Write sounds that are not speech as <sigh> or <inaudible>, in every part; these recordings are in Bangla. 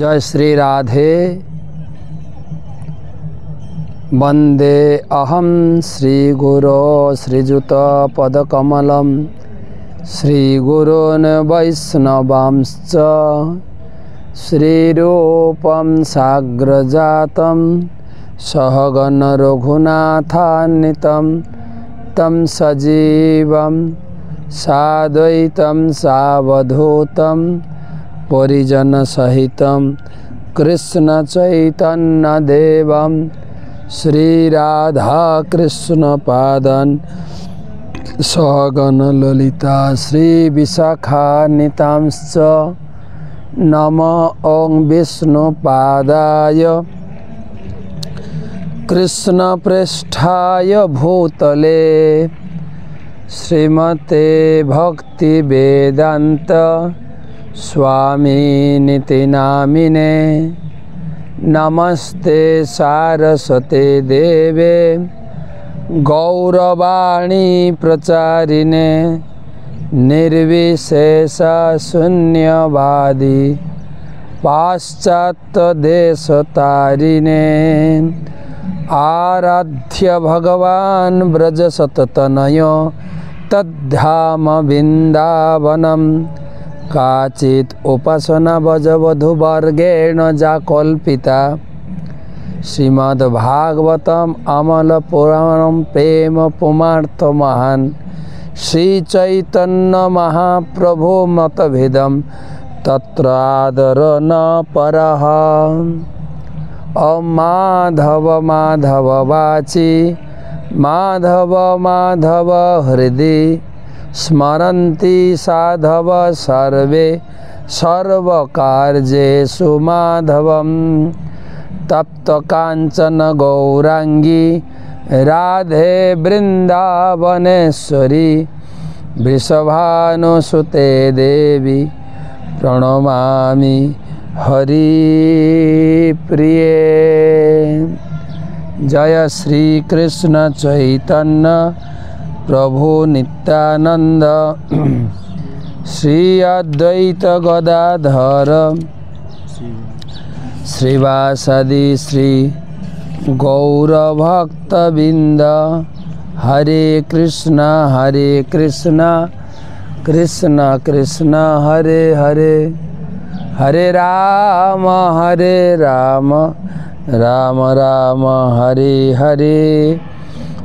जय श्री राधे वंदे अहम श्रीगुरो श्रीजुतपकमल श्रीगुरोन् साग्र श्रीरूपं सहगन रघुनाथ तम सजीव साद्वैतं सावधूतम् परिजनसहितं कृष्णचैतन्यदेवं श्रीराधाकृष्णपादन् सहगणललिता श्रीविशाखानितांश्च नम ॐ विष्णुपादाय कृष्णपृष्ठाय भूतले श्रीमते भक्तिवेदान्त स्वामी नामिने नमस्ते सारस्वते देवे गौरवाणी प्रचारिणे निर्विशेषशून्यवादी पाश्चात्यदेशतारिणे आराध्य ब्रज सततनय तद्धाम बिन्दावनम् काचित् उपासना भजवधुवर्गेण जा कल्पिता श्रीमद्भागवतम् अमलपुराणं प्रेम पुमार्थमहान् श्रीचैतन्यमहाप्रभो मतभेदं तत्रादर न परः ॐ माधव माधव वाचि माधव माधव हृदि स्मरती साधव सर्वे माधव तप्त कांचन गौरांगी राधे वृंदावनेश्वरी वृषभानुसुते देवी प्रणमा हरि प्रिय जय श्री कृष्ण चैतन्य प्रभु नित्यानंद श्री अद्वैत गदाधर श्रीवासदि श्री गौरभक्तबिंद हरे कृष्ण हरे कृष्ण कृष्ण कृष्ण हरे हरे हरे राम हरे राम राम राम हरे हरे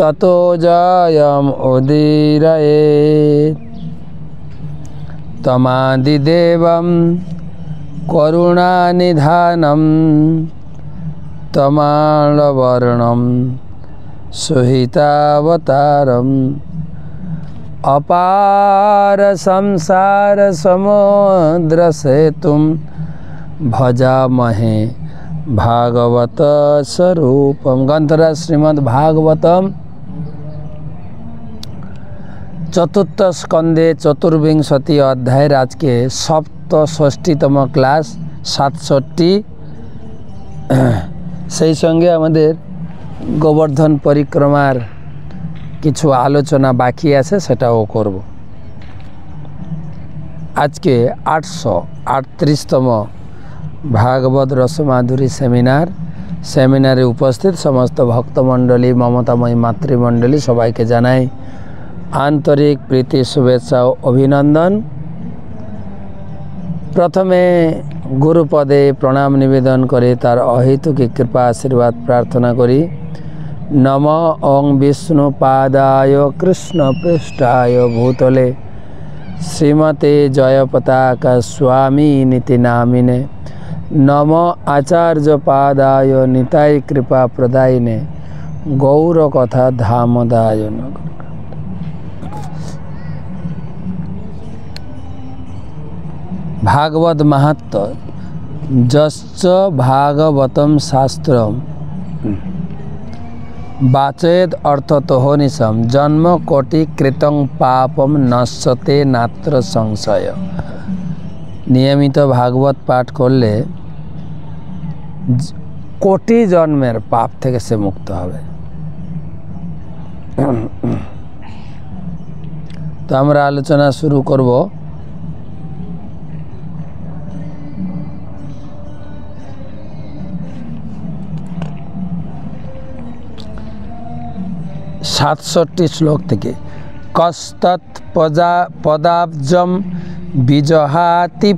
ततो उदीरए उदीरये करुणा निधानम तमालवर्णं सुहितावतारम अपार संसारसमुद्रसेतुं भजामहे भागवत स्वरूपम श्रीमद भागवतम চতুর্থ স্কন্ধে চতুর্িংশতি অধ্যায়ের আজকে সপ্তষষ্ঠীতম ক্লাস সাতষট্টি সেই সঙ্গে আমাদের গোবর্ধন পরিক্রমার কিছু আলোচনা বাকি আছে সেটাও করব আজকে আটশো আটত্রিশতম ভাগবত রসমাধুরী সেমিনার সেমিনারে উপস্থিত সমস্ত ভক্তমণ্ডলী মমতাময়ী মাতৃমণ্ডলী সবাইকে জানায় আন্তরিক প্রীতি শুভেচ্ছা ও অভিনন্দন প্রথমে গুরুপদে প্রণাম নিবেদন করে তার অহেতুকে কৃপা আশীর্বাদ প্রার্থনা করি নম ওং বিষ্ণু পাদায় কৃষ্ণ পৃষ্ঠায় ভূতলে শ্রীমতে জয়পতাক স্বামী নীতি নামিনে নম আচার্য পাদায় নিতাই কৃপা প্রদায়নে গৌর কথা ধামদায় নগর ভাগবত মাহাত্ম যশ্চ ভাগবতম শাস্ত্র বাচয়েদ অর্থ নিশম জন্ম কোটি কৃতং পাপম নশ্যতে নাত্র সংশয় নিয়মিত ভাগবত পাঠ করলে কোটি জন্মের পাপ থেকে সে মুক্ত হবে তো আমরা আলোচনা শুরু করব सातसट्ठी श्लोक तके कष्टत पजा पदाप जम बिजहाति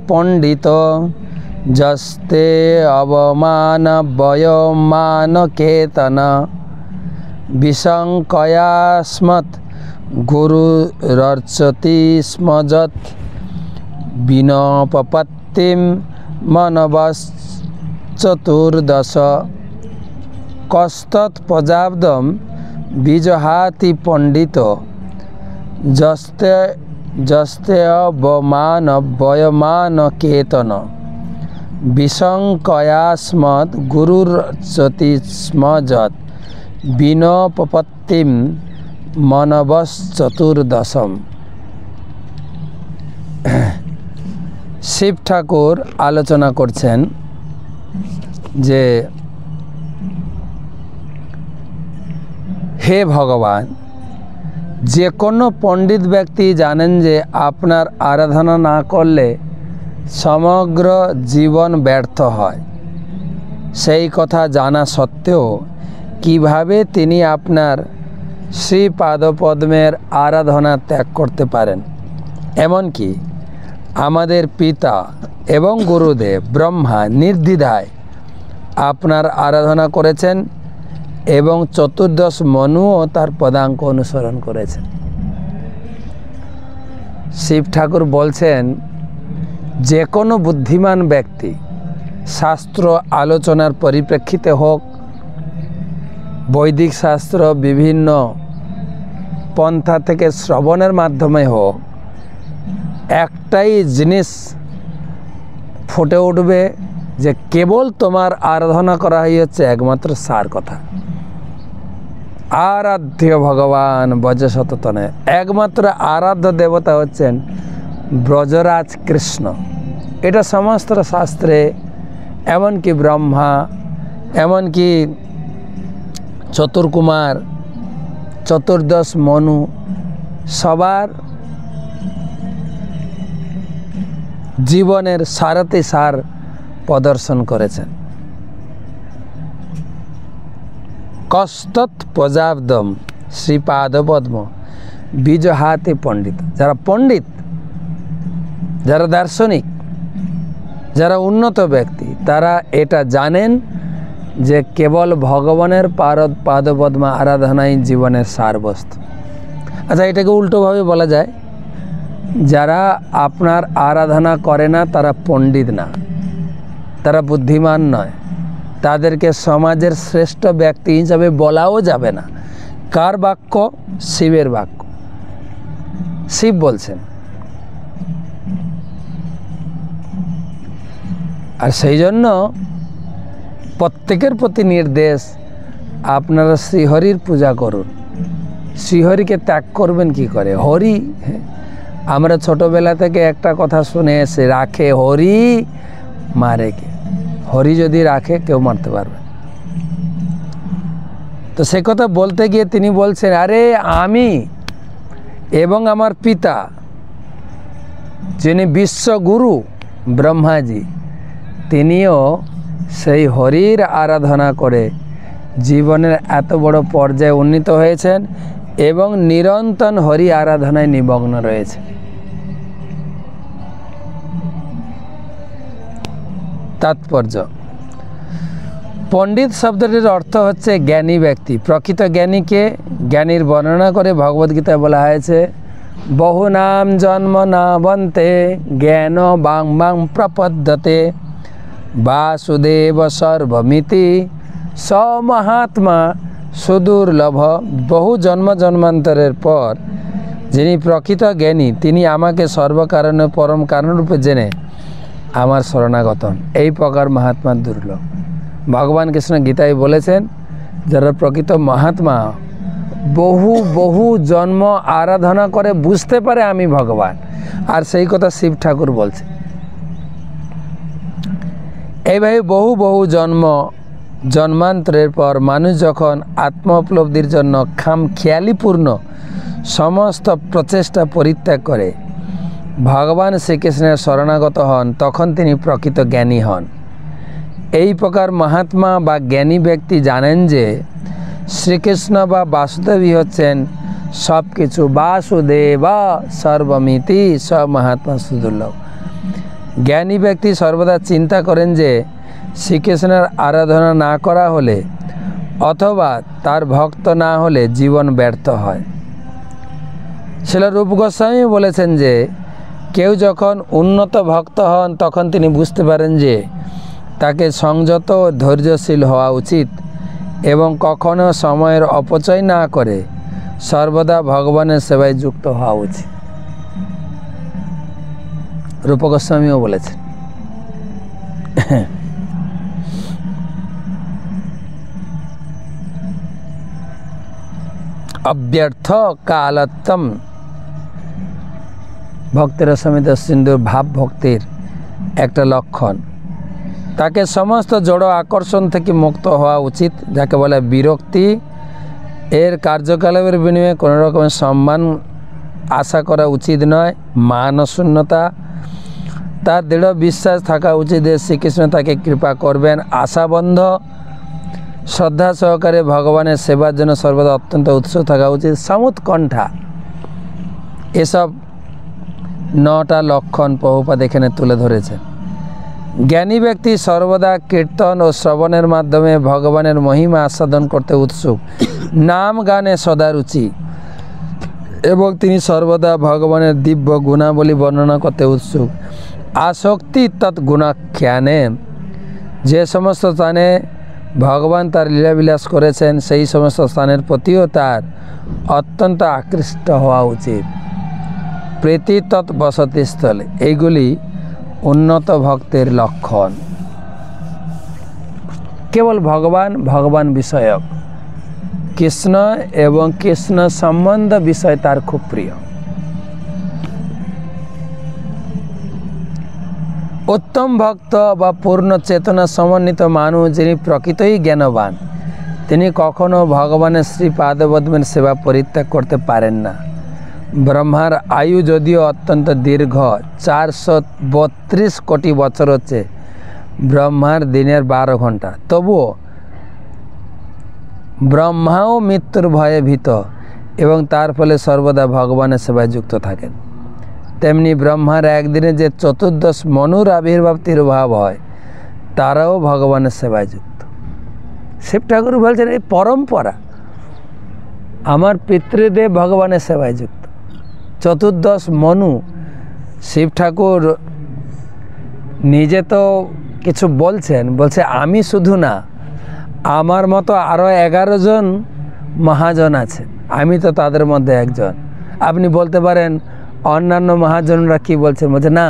जस्ते अवमान वयमान केतन विसं गुरु रर्चति स्मजत बिन पपत्तिम मनोबस चतुर्दश দ্বিজহাতি পণ্ডিত যস্তে অবমান বয়মান কেতন বিশঙ্কয়াস্মদ বিনপত্তিম বিনপপত্তিম মনবশ্চতুর্দশম শিব ঠাকুর আলোচনা করছেন যে হে ভগবান যে কোনো পণ্ডিত ব্যক্তি জানেন যে আপনার আরাধনা না করলে সমগ্র জীবন ব্যর্থ হয় সেই কথা জানা সত্ত্বেও কিভাবে তিনি আপনার শ্রী পাদপদ্মের আরাধনা ত্যাগ করতে পারেন এমনকি আমাদের পিতা এবং গুরুদেব ব্রহ্মা নির্দ্বিধায় আপনার আরাধনা করেছেন এবং চতুর্দশ মনুও তার পদাঙ্ক অনুসরণ করেছেন শিব ঠাকুর বলছেন যে কোনো বুদ্ধিমান ব্যক্তি শাস্ত্র আলোচনার পরিপ্রেক্ষিতে হোক বৈদিক শাস্ত্র বিভিন্ন পন্থা থেকে শ্রবণের মাধ্যমে হোক একটাই জিনিস ফুটে উঠবে যে কেবল তোমার আরাধনা করা হয়েছে একমাত্র সার কথা আরাধ্য ভগবান ব্রজশততনে একমাত্র আরাধ্য দেবতা হচ্ছেন ব্রজরাজ কৃষ্ণ এটা সমস্ত শাস্ত্রে এমনকি ব্রহ্মা এমনকি চতুর্কুমার চতুর্দশ মনু সবার জীবনের সারতে সার প্রদর্শন করেছেন প্রজাবদম শ্রীপাদপদ্ম বীজ হাতে পণ্ডিত যারা পণ্ডিত যারা দার্শনিক যারা উন্নত ব্যক্তি তারা এটা জানেন যে কেবল ভগবানের পারদ পাদপদ্মা আরাধনাই জীবনের সারবস্তু আচ্ছা এটাকে উল্টোভাবে বলা যায় যারা আপনার আরাধনা করে না তারা পণ্ডিত না তারা বুদ্ধিমান নয় তাদেরকে সমাজের শ্রেষ্ঠ ব্যক্তি হিসাবে বলাও যাবে না কার বাক্য শিবের বাক্য শিব বলছেন আর সেই জন্য প্রত্যেকের প্রতি নির্দেশ আপনারা শ্রীহরির পূজা করুন শ্রীহরিকে ত্যাগ করবেন কি করে হরি আমরা ছোটবেলা থেকে একটা কথা শুনে এসে রাখে হরি মারে কে হরি যদি রাখে কেউ মারতে পারবে তো সে কথা বলতে গিয়ে তিনি বলছেন আরে আমি এবং আমার পিতা যিনি বিশ্বগুরু ব্রহ্মাজি তিনিও সেই হরির আরাধনা করে জীবনের এত বড় পর্যায়ে উন্নীত হয়েছেন এবং নিরন্তর হরি আরাধনায় নিমগ্ন রয়েছে তাৎপর্য পণ্ডিত শব্দটির অর্থ হচ্ছে জ্ঞানী ব্যক্তি প্রকৃত জ্ঞানীকে জ্ঞানীর বর্ণনা করে ভগবদ্গীতায় বলা হয়েছে বহু নাম জন্ম না বন্তে জ্ঞান বাং বাং প্রপদ্যতে বাসুদেব সর্বমিতি স মহাত্মা সুদুর্লভ বহু জন্ম জন্মান্তরের পর যিনি প্রকৃত জ্ঞানী তিনি আমাকে সর্বকারণে পরম কারণরূপে জেনে আমার শরণাগতন এই প্রকার মহাত্মা দুর্লভ ভগবান কৃষ্ণ গীতায় বলেছেন যারা প্রকৃত মহাত্মা বহু বহু জন্ম আরাধনা করে বুঝতে পারে আমি ভগবান আর সেই কথা শিব ঠাকুর বলছে এইভাবে বহু বহু জন্ম জন্মান্তরের পর মানুষ যখন আত্ম উপলব্ধির জন্য খাম খেয়ালিপূর্ণ সমস্ত প্রচেষ্টা পরিত্যাগ করে ভগবান শ্রীকৃষ্ণের শরণাগত হন তখন তিনি প্রকৃত জ্ঞানী হন এই প্রকার মহাত্মা বা জ্ঞানী ব্যক্তি জানেন যে শ্রীকৃষ্ণ বা বাসুদেবী হচ্ছেন সব কিছু বাসুদেব সর্বমিতি সব মহাত্মা সুদুর্লভ জ্ঞানী ব্যক্তি সর্বদা চিন্তা করেন যে শ্রীকৃষ্ণের আরাধনা না করা হলে অথবা তার ভক্ত না হলে জীবন ব্যর্থ হয় ছেলে রূপ গোস্বামী বলেছেন যে কেউ যখন উন্নত ভক্ত হন তখন তিনি বুঝতে পারেন যে তাকে সংযত ও ধৈর্যশীল হওয়া উচিত এবং কখনো সময়ের অপচয় না করে সর্বদা ভগবানের সেবায় যুক্ত হওয়া উচিত রূপগোস্বামীও বলেছেন অব্যর্থ কালত্তম ভক্তের সমেত সিন্দুর ভাব ভক্তির একটা লক্ষণ তাকে সমস্ত জড় আকর্ষণ থেকে মুক্ত হওয়া উচিত যাকে বলে বিরক্তি এর কার্যকলাপের বিনিময়ে কোনো রকমের সম্মান আশা করা উচিত নয় মানশূন্যতা তার দৃঢ় বিশ্বাস থাকা উচিত যে শ্রীকৃষ্ণ তাকে কৃপা করবেন আশাবন্ধ শ্রদ্ধা সহকারে ভগবানের সেবার জন্য সর্বদা অত্যন্ত উৎস থাকা উচিত সামুৎকণ্ঠা এসব নটা লক্ষণ পহুপাদ এখানে তুলে ধরেছেন জ্ঞানী ব্যক্তি সর্বদা কীর্তন ও শ্রবণের মাধ্যমে ভগবানের মহিমা আস্বাদন করতে উৎসুক নাম গানে সদা রুচি এবং তিনি সর্বদা ভগবানের দিব্য গুণাবলী বর্ণনা করতে উৎসুক আসক্তি তৎ গুণাখ্যানে যে সমস্ত স্থানে ভগবান তার লীলাবিলাস করেছেন সেই সমস্ত স্থানের প্রতিও তার অত্যন্ত আকৃষ্ট হওয়া উচিত প্রীতি বসতিস্থল এইগুলি উন্নত ভক্তের লক্ষণ কেবল ভগবান ভগবান বিষয়ক কৃষ্ণ এবং কৃষ্ণ সম্বন্ধ বিষয় তার খুব প্রিয় উত্তম ভক্ত বা পূর্ণ চেতনা সমন্বিত মানুষ যিনি প্রকৃতই জ্ঞানবান তিনি কখনো ভগবানের শ্রী পাদবদ্মের সেবা পরিত্যাগ করতে পারেন না ব্রহ্মার আয়ু যদিও অত্যন্ত দীর্ঘ চারশো বত্রিশ কোটি বছর হচ্ছে ব্রহ্মার দিনের বারো ঘন্টা তবুও ব্রহ্মাও মৃত্যুর ভয়ে ভীত এবং তার ফলে সর্বদা ভগবানের সেবায় যুক্ত থাকেন তেমনি ব্রহ্মার একদিনে যে চতুর্দশ মনুর আবির্ভাব তিরুভাব হয় তারাও ভগবানের সেবায় যুক্ত শিব ঠাকুর বলছেন এই পরম্পরা আমার পিতৃদেব ভগবানের সেবায় যুক্ত চতুর্দশ মনু শিব ঠাকুর নিজে তো কিছু বলছেন বলছে আমি শুধু না আমার মতো আরও এগারো জন মহাজন আছে আমি তো তাদের মধ্যে একজন আপনি বলতে পারেন অন্যান্য মহাজনরা কি বলছেন বলছে না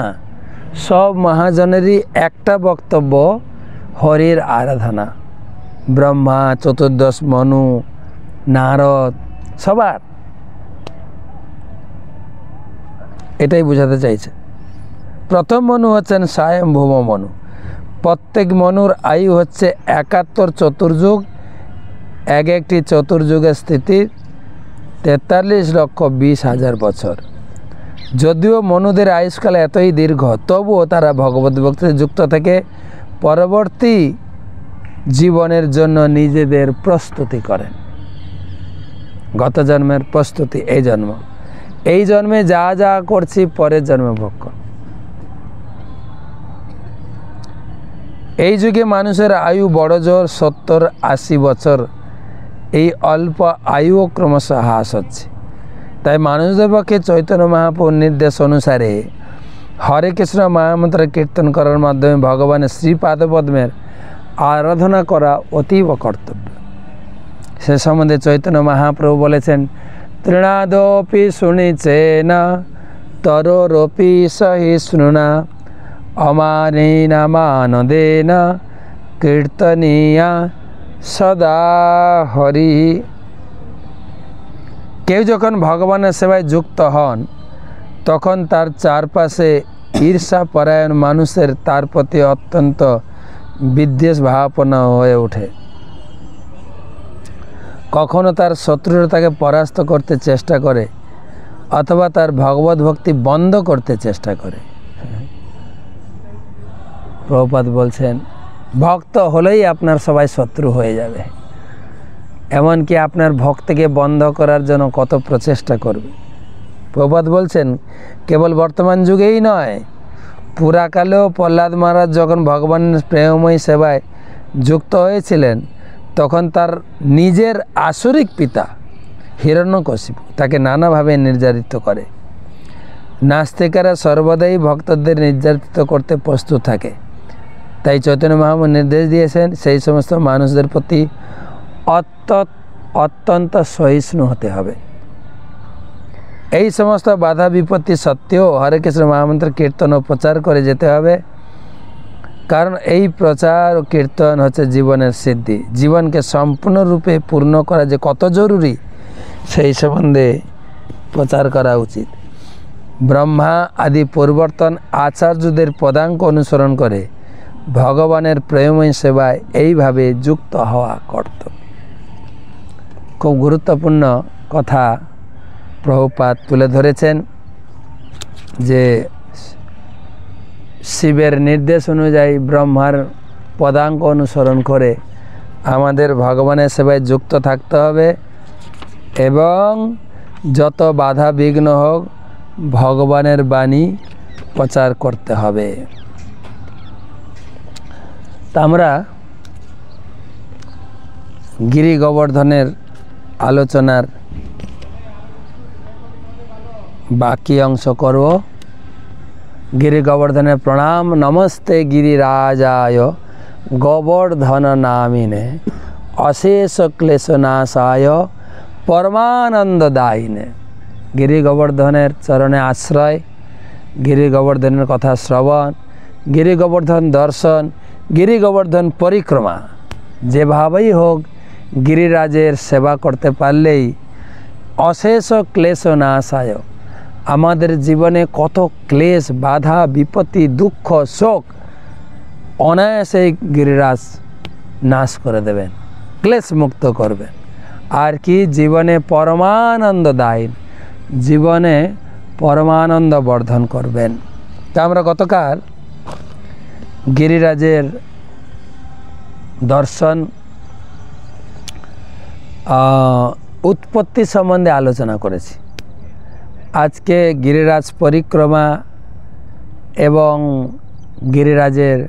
সব মহাজনেরই একটা বক্তব্য হরির আরাধনা ব্রহ্মা চতুর্দশ মনু নারদ সবার এটাই বোঝাতে চাইছে প্রথম মনু হচ্ছেন স্বয়ম্ভূম মনু প্রত্যেক মনুর আয়ু হচ্ছে একাত্তর চতুর্যুগ এক একটি চতুর্যুগের স্থিতি তেতাল্লিশ লক্ষ বিশ হাজার বছর যদিও মনুদের আয়ুষ্কাল এতই দীর্ঘ তবুও তারা ভগবত ভক্তের যুক্ত থেকে পরবর্তী জীবনের জন্য নিজেদের প্রস্তুতি করেন গত জন্মের প্রস্তুতি এই জন্ম এই জন্মে যা যা করছি পরের জন্মে ভোগ কর এই যুগে মানুষের আয়ু বড় জোর সত্তর আশি বছর এই অল্প আয়ু ক্রমশ হ্রাস হচ্ছে তাই মানুষদের পক্ষে চৈতন্য মহাপুর নির্দেশ অনুসারে হরে কৃষ্ণ মহামন্ত্র কীর্তন করার মাধ্যমে ভগবানের শ্রীপাদপদ্মের আরাধনা করা অতীব কর্তব্য সে সম্বন্ধে চৈতন্য মহাপ্রভু বলেছেন তৃণাদপি শুনি না তরোরপি না মানদে না কীর্তনিয়া সদা হরি কেউ যখন ভগবানের সেবায় যুক্ত হন তখন তার চারপাশে ঈর্ষাপরায়ণ মানুষের তার প্রতি অত্যন্ত বিদ্বেষ ভাবাপন্ন হয়ে ওঠে কখনো তার শত্রুরা তাকে পরাস্ত করতে চেষ্টা করে অথবা তার ভগবত ভক্তি বন্ধ করতে চেষ্টা করে প্রভুপাত বলছেন ভক্ত হলেই আপনার সবাই শত্রু হয়ে যাবে এমনকি আপনার ভক্তকে বন্ধ করার জন্য কত প্রচেষ্টা করবে প্রভাত বলছেন কেবল বর্তমান যুগেই নয় পুরাকালেও প্রহ্লাদ মহারাজ যখন ভগবানের প্রেমময় সেবায় যুক্ত হয়েছিলেন তখন তার নিজের আসরিক পিতা হিরণ্যকশিপু তাকে নানাভাবে নির্যাতিত করে নাস্তিকারা সর্বদাই ভক্তদের নির্যাতিত করতে প্রস্তুত থাকে তাই চৈতন্য মহামু নির্দেশ দিয়েছেন সেই সমস্ত মানুষদের প্রতি অত্যন্ত সহিষ্ণু হতে হবে এই সমস্ত বাধা বিপত্তি সত্ত্বেও হরে কৃষ্ণ মহামন্ত্র কীর্তন ও প্রচার করে যেতে হবে কারণ এই প্রচার ও কীর্তন হচ্ছে জীবনের সিদ্ধি জীবনকে সম্পূর্ণরূপে পূর্ণ করা যে কত জরুরি সেই সম্বন্ধে প্রচার করা উচিত ব্রহ্মা আদি পরিবর্তন আচার্যদের পদাঙ্ক অনুসরণ করে ভগবানের প্রেমময় সেবায় এইভাবে যুক্ত হওয়া কর্তব্য খুব গুরুত্বপূর্ণ কথা প্রভুপাত তুলে ধরেছেন যে শিবের নির্দেশ অনুযায়ী ব্রহ্মার পদাঙ্ক অনুসরণ করে আমাদের ভগবানের সেবায় যুক্ত থাকতে হবে এবং যত বাধা বিঘ্ন হোক ভগবানের বাণী প্রচার করতে হবে তা আমরা গিরি গোবর্ধনের আলোচনার বাকি অংশ করব गिरि প্রণাম নমস্তে नमस्ते गिरिराजाय গোবর্ধন নামিনে অশেষ পরমানন্দ পরমানন্দদায়িনে গিরি গোবর্ধনের চরণে আশ্রয় গিরি গোবর্ধনের কথা শ্রবণ গিরি গোবর্ধন দর্শন গিরি গোবর্ধন পরিক্রমা যেভাবেই হোক গিরিরাজের সেবা করতে পারলেই অশেষ ক্লেশনাশায় আমাদের জীবনে কত ক্লেশ বাধা বিপত্তি দুঃখ শোক অনায়াসে গিরিরাজ নাশ করে দেবেন ক্লেশ মুক্ত করবেন আর কি জীবনে পরমানন্দ দায়ী জীবনে পরমানন্দ বর্ধন করবেন তা আমরা গতকাল গিরিরাজের দর্শন উৎপত্তি সম্বন্ধে আলোচনা করেছি আজকে গিরিরাজ পরিক্রমা এবং গিরিরাজের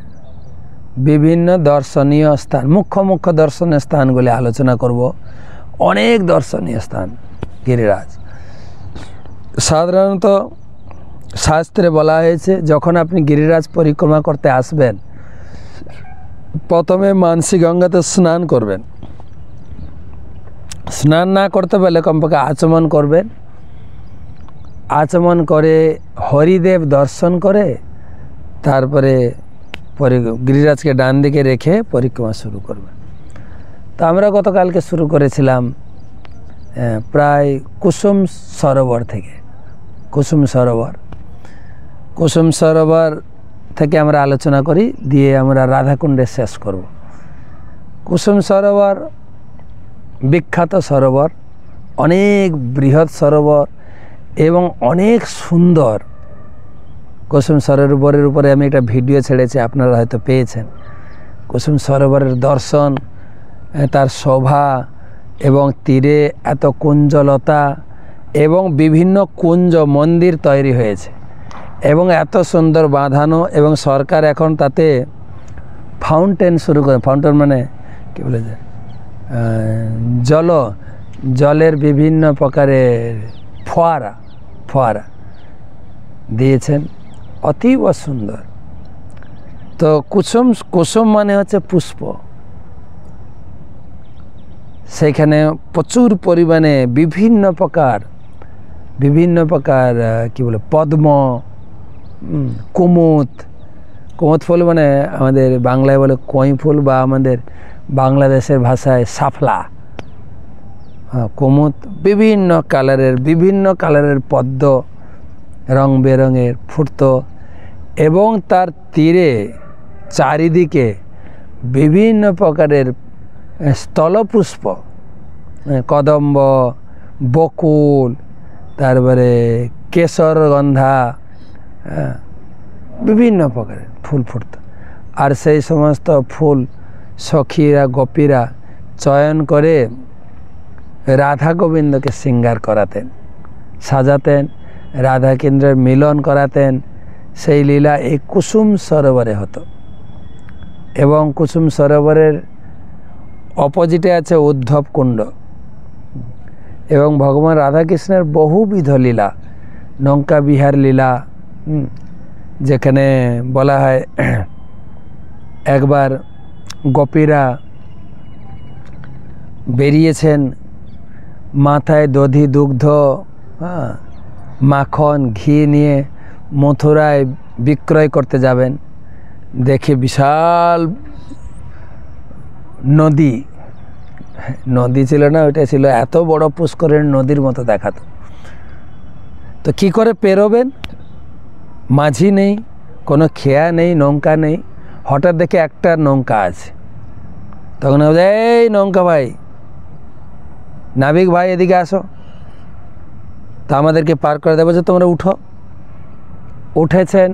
বিভিন্ন দর্শনীয় স্থান মুখ্য মুখ্য দর্শনীয় স্থানগুলি আলোচনা করব অনেক দর্শনীয় স্থান গিরিরাজ সাধারণত শাস্ত্রে বলা হয়েছে যখন আপনি গিরিরাজ পরিক্রমা করতে আসবেন প্রথমে মানসী গঙ্গাতে স্নান করবেন স্নান না করতে পারলে কমপক্ষে আচমন করবেন আচমন করে হরিদেব দর্শন করে তারপরে গিরিরাজকে ডান দিকে রেখে পরিক্রমা শুরু করবে তো আমরা গতকালকে শুরু করেছিলাম প্রায় কুসুম সরোবর থেকে কুসুম সরোবর কুসুম সরোবর থেকে আমরা আলোচনা করি দিয়ে আমরা রাধাকুণ্ডে শেষ করব কুসুম সরোবর বিখ্যাত সরোবর অনেক বৃহৎ সরোবর এবং অনেক সুন্দর কুসুম সরোবরের উপরে আমি একটা ভিডিও ছেড়েছি আপনারা হয়তো পেয়েছেন কুসুম সরোবরের দর্শন তার শোভা এবং তীরে এত কুঞ্জলতা এবং বিভিন্ন কুঞ্জ মন্দির তৈরি হয়েছে এবং এত সুন্দর বাঁধানো এবং সরকার এখন তাতে ফাউন্টেন শুরু করে ফাউন্টেন মানে কী বলে যায় জল জলের বিভিন্ন প্রকারের ফোয়ারা ফোয়ারা দিয়েছেন অতীব সুন্দর তো কুসুম কুসুম মানে হচ্ছে পুষ্প সেখানে প্রচুর পরিমাণে বিভিন্ন প্রকার বিভিন্ন প্রকার কি বলে পদ্ম কুমুত কুমুত ফুল মানে আমাদের বাংলায় বলে কই ফুল বা আমাদের বাংলাদেশের ভাষায় সাফলা হ্যাঁ, কুমুদ বিভিন্ন কালারের বিভিন্ন কালারের পদ্ম রং বেরঙের ফুটত এবং তার তীরে চারিদিকে বিভিন্ন প্রকারের স্থলপুষ্প কদম্ব বকুল তারপরে কেশর গন্ধা বিভিন্ন প্রকারের ফুল ফুটত আর সেই সমস্ত ফুল সখীরা গোপীরা চয়ন করে রাধা গোবিন্দকে সিঙ্গার করাতেন সাজাতেন রাধাকেন্দ্রের মিলন করাতেন সেই লীলা এই কুসুম সরোবরে হতো এবং কুসুম সরোবরের অপোজিটে আছে উদ্ধব কুণ্ড এবং ভগবান রাধাকৃষ্ণের বহুবিধ লীলা নৌকা বিহার লীলা যেখানে বলা হয় একবার গোপীরা বেরিয়েছেন মাথায় দধি দুগ্ধ হ্যাঁ মাখন ঘি নিয়ে মথুরায় বিক্রয় করতে যাবেন দেখে বিশাল নদী নদী ছিল না ওইটা ছিল এত বড় পুষ্করের নদীর মতো দেখাতো তো কি করে পেরোবেন মাঝি নেই কোনো খেয়া নেই নৌকা নেই হঠাৎ দেখে একটা নৌকা আছে তখন এই নৌকা ভাই নাবিক ভাই এদিকে আসো তা আমাদেরকে পার করে দেবো যে তোমরা উঠো উঠেছেন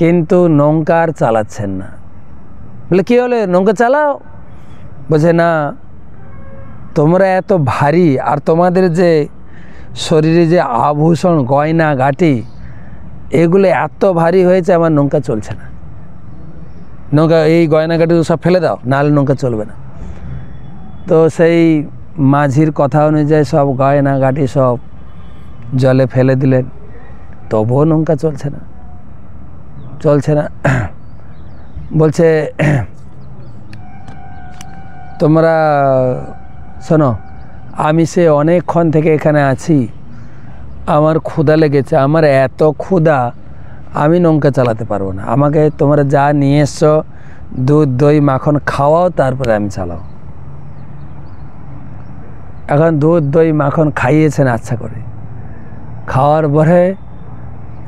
কিন্তু নৌকা আর চালাচ্ছেন না বলে কী হলে নৌকা চালাও বলছে না তোমরা এত ভারী আর তোমাদের যে শরীরে যে আভূষণ গয়না গাটি এগুলো এত ভারী হয়েছে আমার নৌকা চলছে না নৌকা এই গয়নাঘাটি সব ফেলে দাও নাহলে নৌকা চলবে না তো সেই মাঝির কথা অনুযায়ী সব গয়না গাটি সব জলে ফেলে দিলেন তবুও নৌকা চলছে না চলছে না বলছে তোমরা শোনো আমি সে অনেকক্ষণ থেকে এখানে আছি আমার ক্ষুদা লেগেছে আমার এত ক্ষুদা আমি নৌকা চালাতে পারবো না আমাকে তোমরা যা নিয়ে এসছো দুধ দই মাখন খাওয়াও তারপরে আমি চালাও এখন দুধ দই মাখন খাইয়েছেন আচ্ছা করে খাওয়ার পরে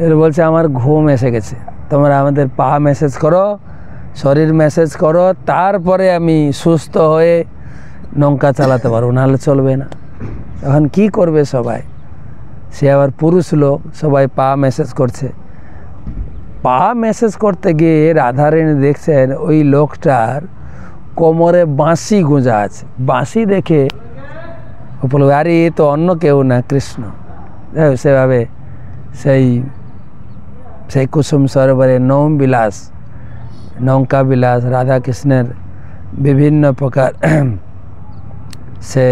এর বলছে আমার ঘুম এসে গেছে তোমরা আমাদের পা মেসেজ করো শরীর মেসেজ করো তারপরে আমি সুস্থ হয়ে নৌকা চালাতে পারবো নাহলে চলবে না এখন কি করবে সবাই সে আবার পুরুষ লোক সবাই পা মেসেজ করছে পা মেসেজ করতে গিয়ে রাধারানী দেখছেন ওই লোকটার কোমরে বাঁশি গুঁজা আছে বাঁশি দেখে উপলব্ধি আরে তো অন্য কেউ না কৃষ্ণ সেভাবে সেই সেই কুসুম সরোবরে নৌম বিলাস নৌকা বিলাস রাধা কৃষ্ণের বিভিন্ন প্রকার <clears throat> সে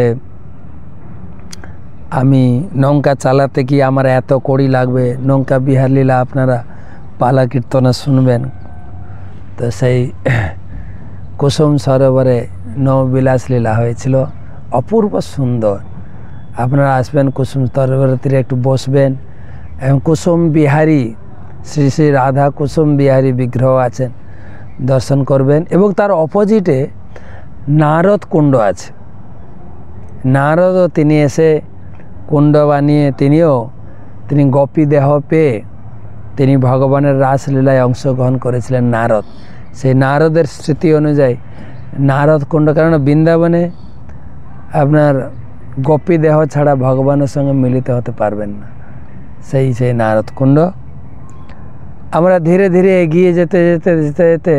আমি নৌকা চালাতে কি আমার এত কড়ি লাগবে নৌকা বিহার লীলা আপনারা পালা কীর্তনে শুনবেন তো সেই <clears throat> কুসুম সরোবরে নৌ বিলাস লীলা হয়েছিল অপূর্ব সুন্দর আপনারা আসবেন কুসুম তরবরতির একটু বসবেন এবং কুসুম বিহারী শ্রী শ্রী রাধা কুসুম বিহারী বিগ্রহ আছেন দর্শন করবেন এবং তার অপোজিটে নারদ কুণ্ড আছে নারদও তিনি এসে কুণ্ড বানিয়ে তিনিও তিনি গোপী দেহ পেয়ে তিনি ভগবানের রাসলীলায় অংশগ্রহণ করেছিলেন নারদ সেই নারদের স্মৃতি অনুযায়ী নারদ কুণ্ড কারণ বৃন্দাবনে আপনার গোপী দেহ ছাড়া ভগবানের সঙ্গে মিলিত হতে পারবেন না সেই সেই নারদকুণ্ড আমরা ধীরে ধীরে এগিয়ে যেতে যেতে যেতে যেতে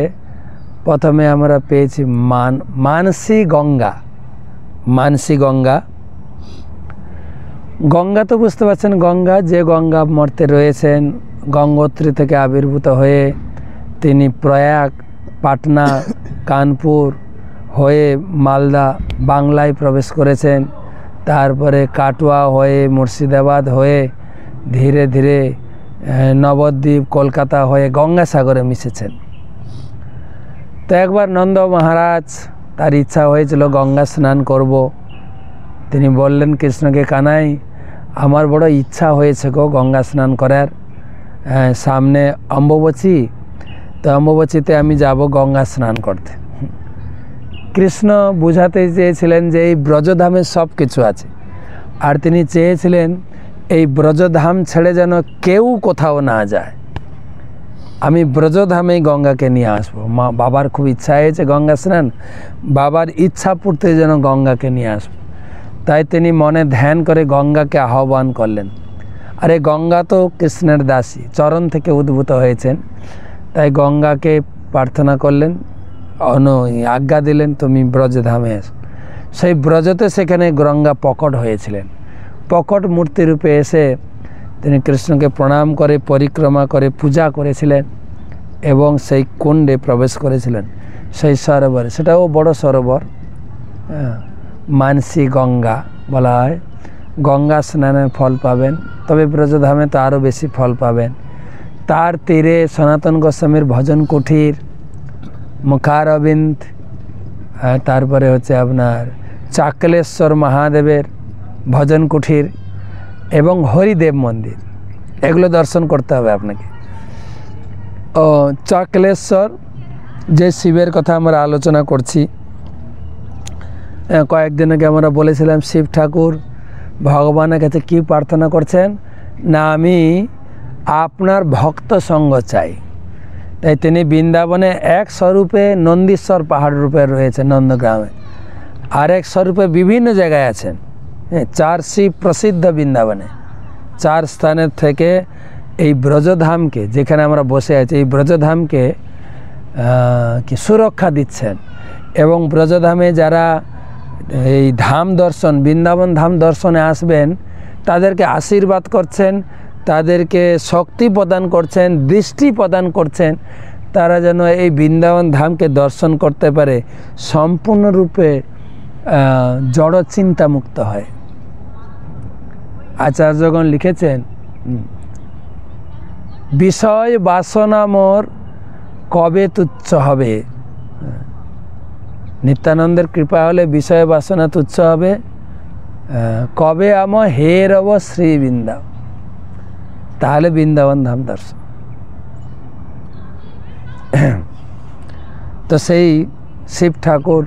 প্রথমে আমরা পেয়েছি মান মানসি গঙ্গা মানসি গঙ্গা গঙ্গা তো বুঝতে পারছেন গঙ্গা যে গঙ্গা মর্তে রয়েছেন গঙ্গোত্রী থেকে আবির্ভূত হয়ে তিনি প্রয়াগ পাটনা কানপুর হয়ে মালদা বাংলায় প্রবেশ করেছেন তারপরে কাটোয়া হয়ে মুর্শিদাবাদ হয়ে ধীরে ধীরে নবদ্বীপ কলকাতা হয়ে গঙ্গাসাগরে মিশেছেন তো একবার নন্দ মহারাজ তার ইচ্ছা হয়েছিল গঙ্গা স্নান করব। তিনি বললেন কৃষ্ণকে কানাই আমার বড় ইচ্ছা হয়েছে গো গঙ্গা স্নান করার সামনে অম্বুবচী তো অম্বুবচীতে আমি যাব গঙ্গা স্নান করতে কৃষ্ণ বোঝাতে চেয়েছিলেন যে এই ব্রজধামে সব কিছু আছে আর তিনি চেয়েছিলেন এই ব্রজধাম ছেড়ে যেন কেউ কোথাও না যায় আমি ব্রজধামে গঙ্গাকে নিয়ে আসবো মা বাবার খুব ইচ্ছা হয়েছে গঙ্গা স্নান বাবার ইচ্ছা পূর্তে যেন গঙ্গাকে নিয়ে আসবো তাই তিনি মনে ধ্যান করে গঙ্গাকে আহ্বান করলেন আরে গঙ্গা তো কৃষ্ণের দাসী চরণ থেকে উদ্ভূত হয়েছেন তাই গঙ্গাকে প্রার্থনা করলেন অনু oh, আজ্ঞা দিলেন তুমি ব্রজধামে এসো সেই ব্রজতে সেখানে গঙ্গা পকট হয়েছিলেন পকট মূর্তিরূপে এসে তিনি কৃষ্ণকে প্রণাম করে পরিক্রমা করে পূজা করেছিলেন এবং সেই কুণ্ডে প্রবেশ করেছিলেন সেই সরোবরে সেটাও বড় সরোবর হ্যাঁ, মানসি গঙ্গা বলা হয় গঙ্গা স্নানে ফল পাবেন তবে ব্রজধামে তো আরও বেশি ফল পাবেন তার তীরে সনাতন গোস্বামীর ভজন কুঠির মুখারবিন্দ তারপরে হচ্ছে আপনার চাকলেশ্বর মহাদেবের ভজন কুঠির এবং হরিদেব মন্দির এগুলো দর্শন করতে হবে আপনাকে ও চাকলেশ্বর যে শিবের কথা আমরা আলোচনা করছি কয়েকদিন আগে আমরা বলেছিলাম শিব ঠাকুর ভগবানের কাছে কি প্রার্থনা করছেন না আমি আপনার ভক্ত সঙ্গ চাই তাই তিনি বৃন্দাবনে এক স্বরূপে নন্দীশ্বর পাহাড় রূপে রয়েছে নন্দগ্রামে আর এক স্বরূপে বিভিন্ন জায়গায় আছেন হ্যাঁ চারশি প্রসিদ্ধ বৃন্দাবনে চার স্থানের থেকে এই ব্রজধামকে যেখানে আমরা বসে আছি এই ব্রজধামকে কি সুরক্ষা দিচ্ছেন এবং ব্রজধামে যারা এই ধাম দর্শন বৃন্দাবন ধাম দর্শনে আসবেন তাদেরকে আশীর্বাদ করছেন তাদেরকে শক্তি প্রদান করছেন দৃষ্টি প্রদান করছেন তারা যেন এই বৃন্দাবন ধামকে দর্শন করতে পারে সম্পূর্ণরূপে জড় চিন্তামুক্ত হয় আচার্যগণ লিখেছেন বিষয় বাসনা মোর কবে তুচ্ছ হবে নিত্যানন্দের কৃপা হলে বিষয় বাসনা তুচ্ছ হবে কবে আম হের শ্রী বৃন্দাবন তাহলে বৃন্দাবন ধাম দর্শন তো সেই শিব ঠাকুর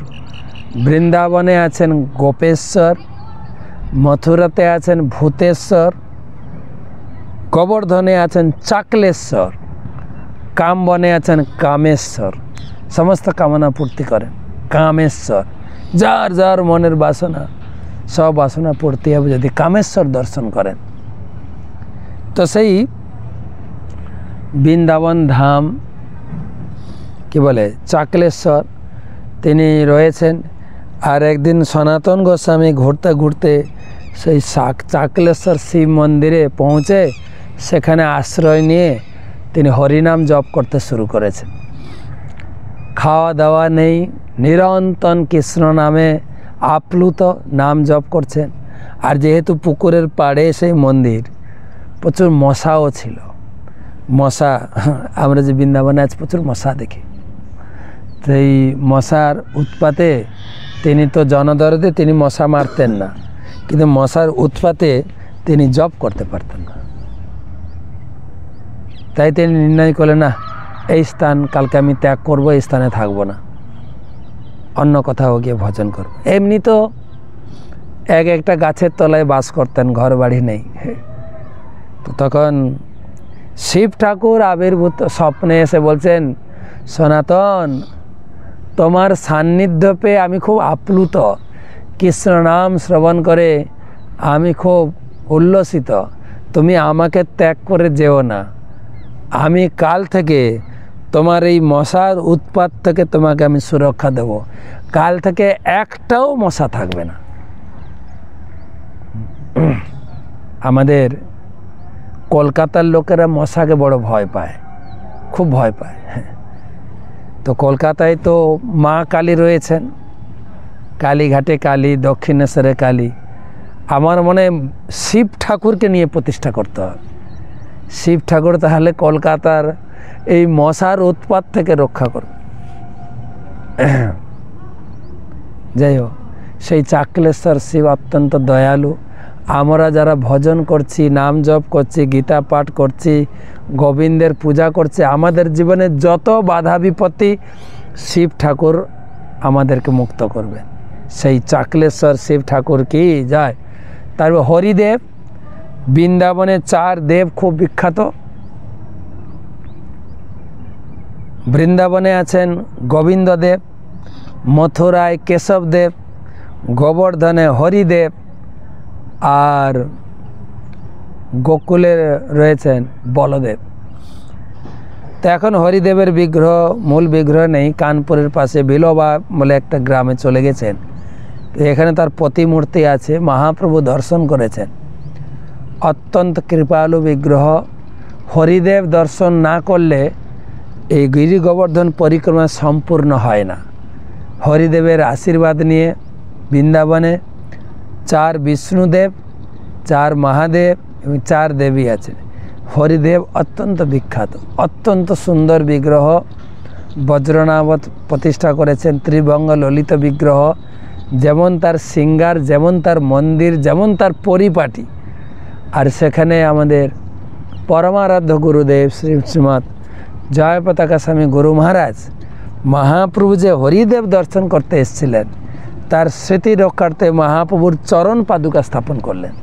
বৃন্দাবনে আছেন গোপেশ্বর মথুরাতে আছেন ভূতেশ্বর গোবর্ধনে আছেন চাকলেশ্বর কামবনে আছেন কামেশ্বর সমস্ত কামনা পূর্তি করেন কামেশ্বর যার যার মনের বাসনা সব বাসনা পূর্তি হবে যদি কামেশ্বর দর্শন করেন তো সেই বৃন্দাবন ধাম কি বলে চাকলেশ্বর তিনি রয়েছেন আর একদিন সনাতন গোস্বামী ঘুরতে ঘুরতে সেই শাক চাকলেশ্বর শিব মন্দিরে পৌঁছে সেখানে আশ্রয় নিয়ে তিনি হরিনাম জপ করতে শুরু করেছেন খাওয়া দাওয়া নেই নিরন্তন কৃষ্ণ নামে আপ্লুত নাম জপ করছেন আর যেহেতু পুকুরের পাড়ে সেই মন্দির প্রচুর মশাও ছিল মশা আমরা যে বৃন্দাবনে আছি প্রচুর মশা দেখি তো এই মশার উৎপাতে তিনি তো জনদরদে তিনি মশা মারতেন না কিন্তু মশার উৎপাতে তিনি জব করতে পারতেন না তাই তিনি নির্ণয় করলেন না এই স্থান কালকে আমি ত্যাগ করব এই স্থানে থাকব না অন্য কোথাও গিয়ে ভজন করব এমনি তো এক একটা গাছের তলায় বাস করতেন ঘর বাড়ি নেই তখন শিব ঠাকুর আবির্ভূত স্বপ্নে এসে বলছেন সনাতন তোমার সান্নিধ্য পেয়ে আমি খুব আপ্লুত কৃষ্ণ নাম শ্রবণ করে আমি খুব উল্লসিত তুমি আমাকে ত্যাগ করে যেও না আমি কাল থেকে তোমার এই মশার উৎপাত থেকে তোমাকে আমি সুরক্ষা দেব কাল থেকে একটাও মশা থাকবে না <clears throat> আমাদের কলকাতার লোকেরা মশাকে বড় ভয় পায় খুব ভয় পায় তো কলকাতায় তো মা কালী রয়েছেন কালীঘাটে কালী দক্ষিণেশ্বরে কালী আমার মনে শিব ঠাকুরকে নিয়ে প্রতিষ্ঠা করতে হবে শিব ঠাকুর তাহলে কলকাতার এই মশার উৎপাত থেকে রক্ষা করবে যাই হোক সেই চাকলেশ্বর শিব অত্যন্ত দয়ালু আমরা যারা ভজন করছি নাম জপ করছি গীতা পাঠ করছি গোবিন্দের পূজা করছি আমাদের জীবনে যত বাধা বিপত্তি শিব ঠাকুর আমাদেরকে মুক্ত করবেন সেই চাকলেশ্বর শিব ঠাকুর কি যায় তারপর হরিদেব বৃন্দাবনে চার দেব খুব বিখ্যাত বৃন্দাবনে আছেন গোবিন্দদেব মথুরায় কেশবদেব গোবর্ধনে হরিদেব আর গোকুলে রয়েছেন বলদেব তো এখন হরিদেবের বিগ্রহ মূল বিগ্রহ নেই কানপুরের পাশে বিলোবা বলে একটা গ্রামে চলে গেছেন এখানে তার প্রতিমূর্তি আছে মহাপ্রভু দর্শন করেছেন অত্যন্ত কৃপালু বিগ্রহ হরিদেব দর্শন না করলে এই গিরি গোবর্ধন পরিক্রমা সম্পূর্ণ হয় না হরিদেবের আশীর্বাদ নিয়ে বৃন্দাবনে চার বিষ্ণুদেব চার মহাদেব এবং চার দেবী আছেন হরিদেব অত্যন্ত বিখ্যাত অত্যন্ত সুন্দর বিগ্রহ বজ্রনাবত প্রতিষ্ঠা করেছেন ত্রিবঙ্গ ললিত বিগ্রহ যেমন তার সিঙ্গার যেমন তার মন্দির যেমন তার পরিপাটি আর সেখানে আমাদের পরমারাধ্য গুরুদেব শ্রী শ্রীমৎ জয় পতাকা স্বামী গুরু মহারাজ মহাপ্রভু যে হরিদেব দর্শন করতে এসেছিলেন তার স্মৃতি রক্ষার্থে মহাপ্রভুর চরণ পাদুকা স্থাপন করলেন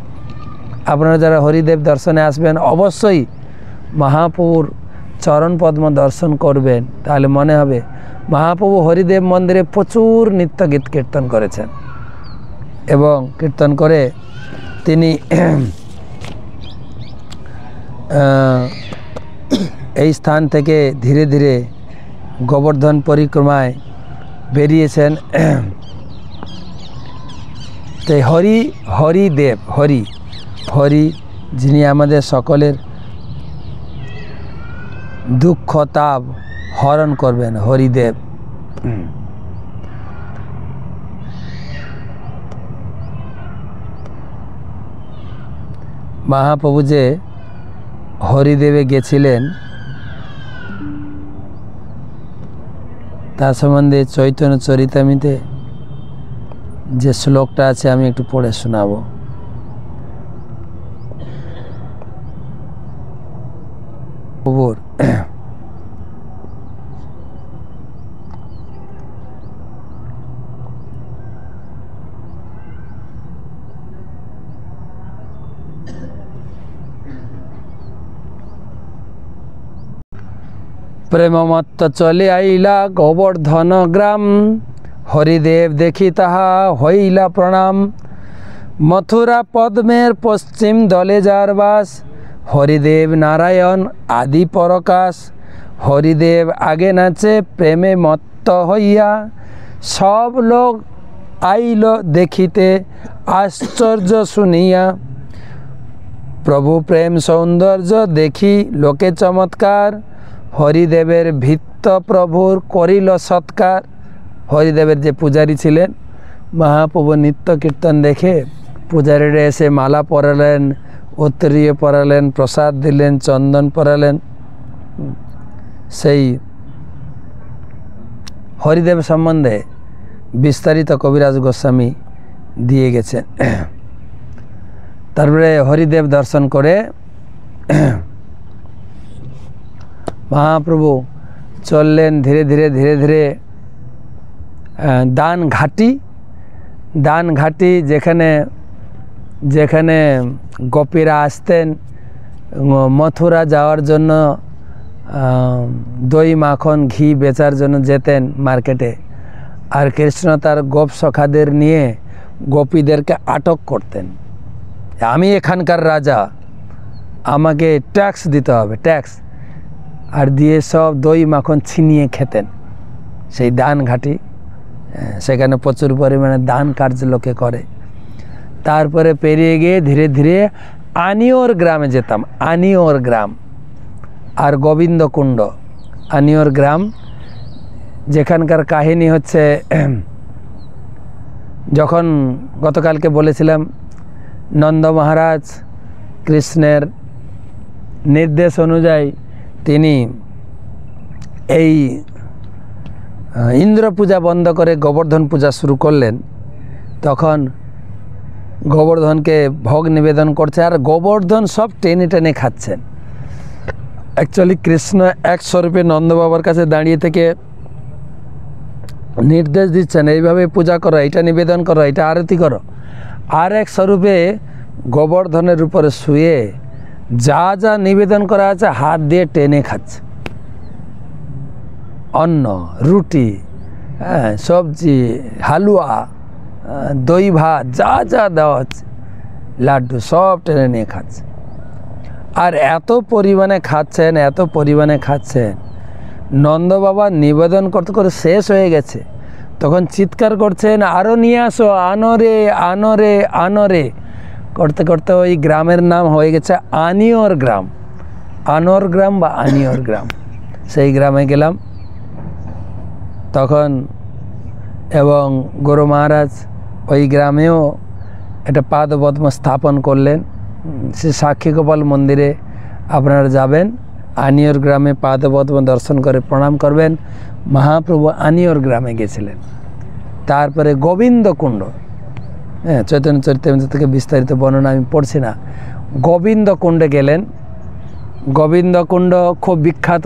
আপনারা যারা হরিদেব দর্শনে আসবেন অবশ্যই মহাপ্রভুর চরণ পদ্ম দর্শন করবেন তাহলে মনে হবে মহাপ্রভু হরিদেব মন্দিরে প্রচুর নিত্য গীত কীর্তন করেছেন এবং কীর্তন করে তিনি এই স্থান থেকে ধীরে ধীরে গোবর্ধন পরিক্রমায় বেরিয়েছেন তাই হরি হরি দেব হরি হরি যিনি আমাদের সকলের দুঃখ তাপ হরণ করবেন হরিদেব মহাপ্রভু যে হরিদেবে গেছিলেন তার সম্বন্ধে চৈতন্য চরিতামিতে যে শ্লোকটা আছে আমি একটু পড়ে শোনাব প্রেমমত্ত চলে আইলা গোবর্ধন গ্রাম হরিদেব দেখি তাহা হইলা প্রণাম মথুরা পদ্মের পশ্চিম দলে যার বাস হরিদেব নারায়ণ আদি পরকাশ হরিদেব আগে নাচে প্রেমে মত্ত হইয়া সব লোক আইল দেখিতে আশ্চর্য শুনিয়া প্রভু প্রেম সৌন্দর্য দেখি লোকে চমৎকার হরিদেবের ভিত্ত প্রভুর করিল সৎকার হরিদেবের যে পূজারি ছিলেন মহাপ্রভু নিত্য কীর্তন দেখে পূজারীরা এসে মালা পরালেন উত্তরীয় পরালেন প্রসাদ দিলেন চন্দন পরালেন সেই হরিদেব সম্বন্ধে বিস্তারিত কবিরাজ গোস্বামী দিয়ে গেছেন তারপরে হরিদেব দর্শন করে মহাপ্রভু চললেন ধীরে ধীরে ধীরে ধীরে দান ঘাটি দান ঘাটি যেখানে যেখানে গোপীরা আসতেন মথুরা যাওয়ার জন্য দই মাখন ঘি বেচার জন্য যেতেন মার্কেটে আর কৃষ্ণ তার গোপ সখাদের নিয়ে গোপীদেরকে আটক করতেন আমি এখানকার রাজা আমাকে ট্যাক্স দিতে হবে ট্যাক্স আর দিয়ে সব দই মাখন ছিনিয়ে খেতেন সেই দান ঘাটি সেখানে প্রচুর পরিমাণে দান কার্য লোকে করে তারপরে পেরিয়ে গিয়ে ধীরে ধীরে আনিওর গ্রামে যেতাম আনিওর গ্রাম আর গোবিন্দকুণ্ড আনিওর গ্রাম যেখানকার কাহিনী হচ্ছে যখন গতকালকে বলেছিলাম নন্দ মহারাজ কৃষ্ণের নির্দেশ অনুযায়ী তিনি এই ইন্দ্র পূজা বন্ধ করে গোবর্ধন পূজা শুরু করলেন তখন গোবর্ধনকে ভোগ নিবেদন করছে আর গোবর্ধন সব টেনে টেনে খাচ্ছেন অ্যাকচুয়ালি কৃষ্ণ এক স্বরূপে নন্দবাবার কাছে দাঁড়িয়ে থেকে নির্দেশ দিচ্ছেন এইভাবে পূজা করো এটা নিবেদন করো এটা আরতি করো আর এক স্বরূপে গোবর্ধনের উপরে শুয়ে যা যা নিবেদন করা আছে হাত দিয়ে টেনে খাচ্ছে অন্ন রুটি হ্যাঁ সবজি হালুয়া দই ভাত যা যা দেওয়া হচ্ছে লাড্ডু সব টেনে নিয়ে খাচ্ছে আর এত পরিমাণে খাচ্ছেন এত পরিমাণে খাচ্ছেন নন্দ বাবা নিবেদন করতে করে শেষ হয়ে গেছে তখন চিৎকার করছেন আরও নিয়ে আসো আনরে আনরে আনরে করতে করতে ওই গ্রামের নাম হয়ে গেছে আনিওর গ্রাম আনোর গ্রাম বা আনিওর গ্রাম সেই গ্রামে গেলাম তখন এবং গুরু মহারাজ ওই গ্রামেও একটা পাদপদ্ম স্থাপন করলেন সে সাক্ষী গোপাল মন্দিরে আপনারা যাবেন আনিয়র গ্রামে পাদপদ্ম দর্শন করে প্রণাম করবেন মহাপ্রভু আনিয়র গ্রামে গেছিলেন তারপরে গোবিন্দকুণ্ড হ্যাঁ চৈতন্য চরিত্র থেকে বিস্তারিত বর্ণনা আমি পড়ছি না গোবিন্দকুণ্ডে গেলেন গোবিন্দকুণ্ড খুব বিখ্যাত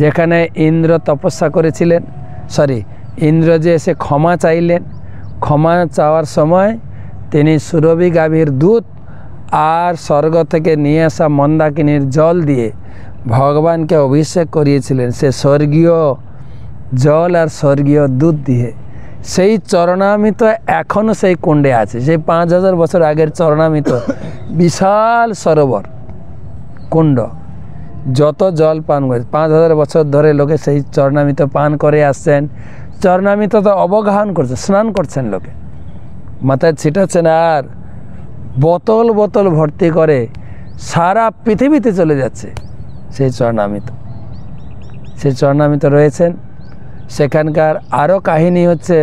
যেখানে ইন্দ্র তপস্যা করেছিলেন সরি যে এসে ক্ষমা চাইলেন ক্ষমা চাওয়ার সময় তিনি সুরভি গাভীর দুধ আর স্বর্গ থেকে নিয়ে আসা মন্দাকিনীর জল দিয়ে ভগবানকে অভিষেক করিয়েছিলেন সে স্বর্গীয় জল আর স্বর্গীয় দুধ দিয়ে সেই চরণামিত এখনও সেই কুণ্ডে আছে সেই পাঁচ হাজার বছর আগের চরণামিত বিশাল সরোবর কুণ্ড যত জল পান করে পাঁচ হাজার বছর ধরে লোকে সেই চরণামিত পান করে আসছেন চরণামিত তো অবগাহন করছে স্নান করছেন লোকে মাথায় ছিটাচ্ছেন আর বোতল বোতল ভর্তি করে সারা পৃথিবীতে চলে যাচ্ছে সেই চরণামিত সেই চরণামিত রয়েছেন সেখানকার আরও কাহিনী হচ্ছে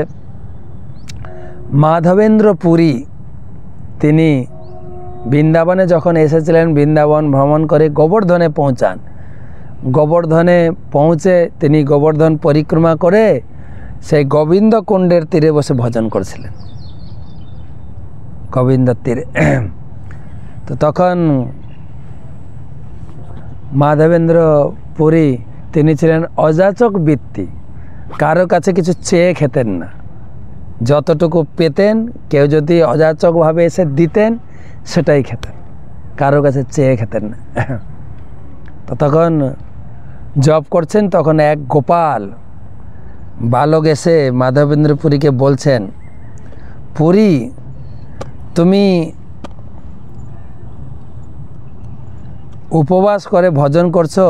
মাধবেন্দ্র পুরী তিনি বৃন্দাবনে যখন এসেছিলেন বৃন্দাবন ভ্রমণ করে গোবর্ধনে পৌঁছান গোবর্ধনে পৌঁছে তিনি গোবর্ধন পরিক্রমা করে সেই গোবিন্দ কুণ্ডের তীরে বসে ভজন করছিলেন গোবিন্দর তীরে <clears throat> তো তখন মাধবেন্দ্র পুরী তিনি ছিলেন অযাচক বৃত্তি কারো কাছে কিছু চেয়ে খেতেন না যতটুকু পেতেন কেউ যদি অযাচকভাবে এসে দিতেন সেটাই খেতেন কারো কাছে চেয়ে খেতেন না তো তখন জব করছেন তখন এক গোপাল বালক এসে মাধবেন্দ্র পুরীকে বলছেন পুরী তুমি উপবাস করে ভজন করছো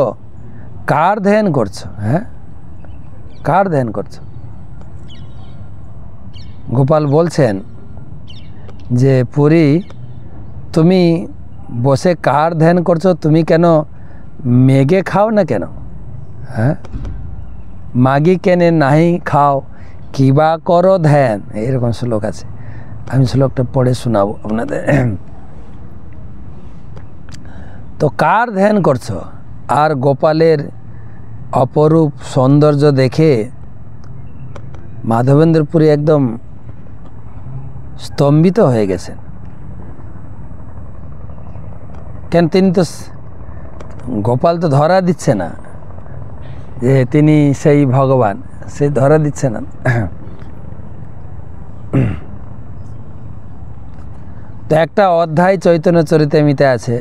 কার ধ্যান করছো হ্যাঁ কার ধ্যান করছো গোপাল বলছেন যে পুরী তুমি বসে কার ধ্যান করছো তুমি কেন মেঘে খাও না কেন হ্যাঁ মাগি কেনে নাহি খাও কিবা করো ধ্যান এরকম শ্লোক আছে আমি শ্লোকটা পড়ে শোনাবো আপনাদের তো কার ধ্যান করছো আর গোপালের অপরূপ সৌন্দর্য দেখে মাধবেন্দ্রপুরী একদম স্তম্ভিত হয়ে গেছেন কেন তিনি তো গোপাল তো ধরা দিচ্ছে না যে তিনি সেই ভগবান সে ধরা দিচ্ছে না তো একটা অধ্যায় চৈতন্য চরিতামিতে আছে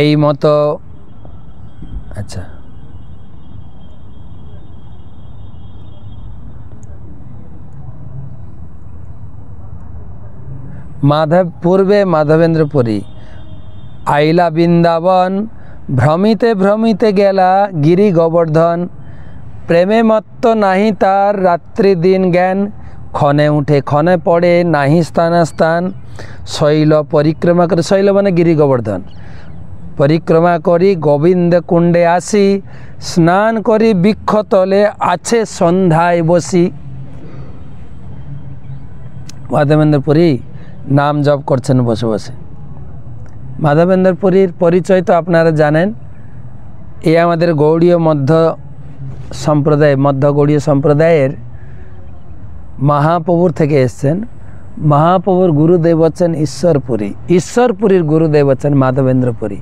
এই মতো আচ্ছা মাধব পূর্বে মাধবেন্দ্রপুরী আইলা বৃন্দাবন ভ্রমিতে ভ্রমিতে গেলা গিরি গোবর্ধন প্রেমে মত্ত নাহি তার রাত্রি দিন জ্ঞান ক্ষণে উঠে ক্ষণে পড়ে নাহি স্থান শৈল পরিক্রমা করে শৈল মানে গিরি গোবর্ধন পরিক্রমা করি গোবিন্দ কুণ্ডে আসি স্নান করি বৃক্ষতলে আছে সন্ধ্যায় বসি মাধবেন্দ্রপুরী নাম জপ করছেন বসে বসে মাধবেন্দ্র পুরীর পরিচয় তো আপনারা জানেন এ আমাদের গৌড়ীয় মধ্য সম্প্রদায় মধ্য গৌড়ীয় সম্প্রদায়ের মহাপ্রভুর থেকে এসছেন মহাপ্রভুর গুরুদেব হচ্ছেন ঈশ্বরপুরী ঈশ্বরপুরীর গুরুদেব হচ্ছেন মাধবেন্দ্রপুরী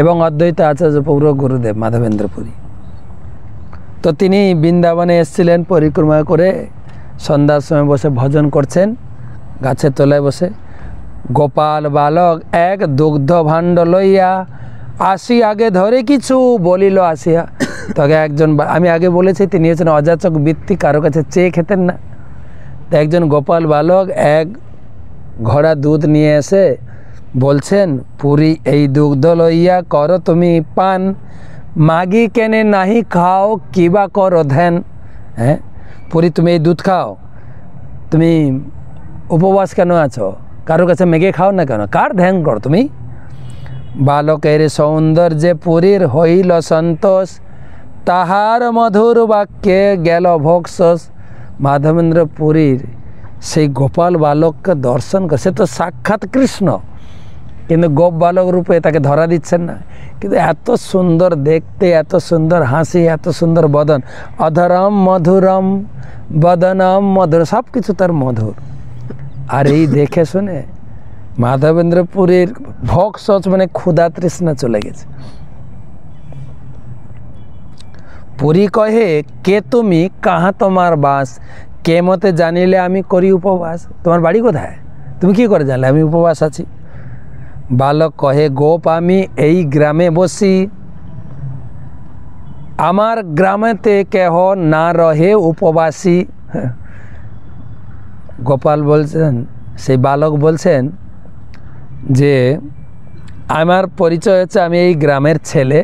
এবং অদ্বৈত আচার্য পৌর গুরুদেব মাধবেন্দ্রপুরী তো তিনি বৃন্দাবনে এসছিলেন পরিক্রমা করে সন্ধ্যার সময় বসে ভজন করছেন গাছের তলায় বসে গোপাল বালক এক দুগ্ধ ভাণ্ড লইয়া আসি আগে ধরে কিছু বলিল আসিয়া তবে একজন আমি আগে বলেছি তিনি হচ্ছেন অযাচক বৃত্তি কারো কাছে চেয়ে খেতেন না তো একজন গোপাল বালক এক ঘোড়া দুধ নিয়ে এসে বলছেন পুরী এই দুগ্ধ লইয়া করো তুমি পান মাগি কেনে নাহি খাও কিবা করো ধ্যান হ্যাঁ পুরী তুমি এই দুধ খাও তুমি উপবাস কেন আছো কারো কাছে মেঘে খাও না কেন কার ধ্যান কর তুমি বালকের সৌন্দর্যে পুরীর হইল সন্তোষ তাহার মধুর বাক্যে গেল ভোক্সস মাধবেন্দ্র পুরীর সেই গোপাল বালককে দর্শন করে সে তো সাক্ষাৎ কৃষ্ণ কিন্তু গোপ বালক রূপে তাকে ধরা দিচ্ছেন না কিন্তু এত সুন্দর দেখতে এত সুন্দর হাসি এত সুন্দর বদন অধরম মধুরম বদনম মধুর সব কিছু তার মধুর আর এই দেখে শুনে মাধবেন্দ্রপুরের ভক সচ মানে ক্ষুদা তৃষ্ণা চলে গেছে পুরী কহে কে তুমি কাহা তোমার বাস কে মতে জানিলে আমি করি উপবাস তোমার বাড়ি কোথায় তুমি কি করে জানলে আমি উপবাস আছি বালক কহে গোপ আমি এই গ্রামে বসি আমার গ্রামেতে কেহ না রহে উপবাসী হ্যাঁ গোপাল বলছেন সেই বালক বলছেন যে আমার পরিচয় হচ্ছে আমি এই গ্রামের ছেলে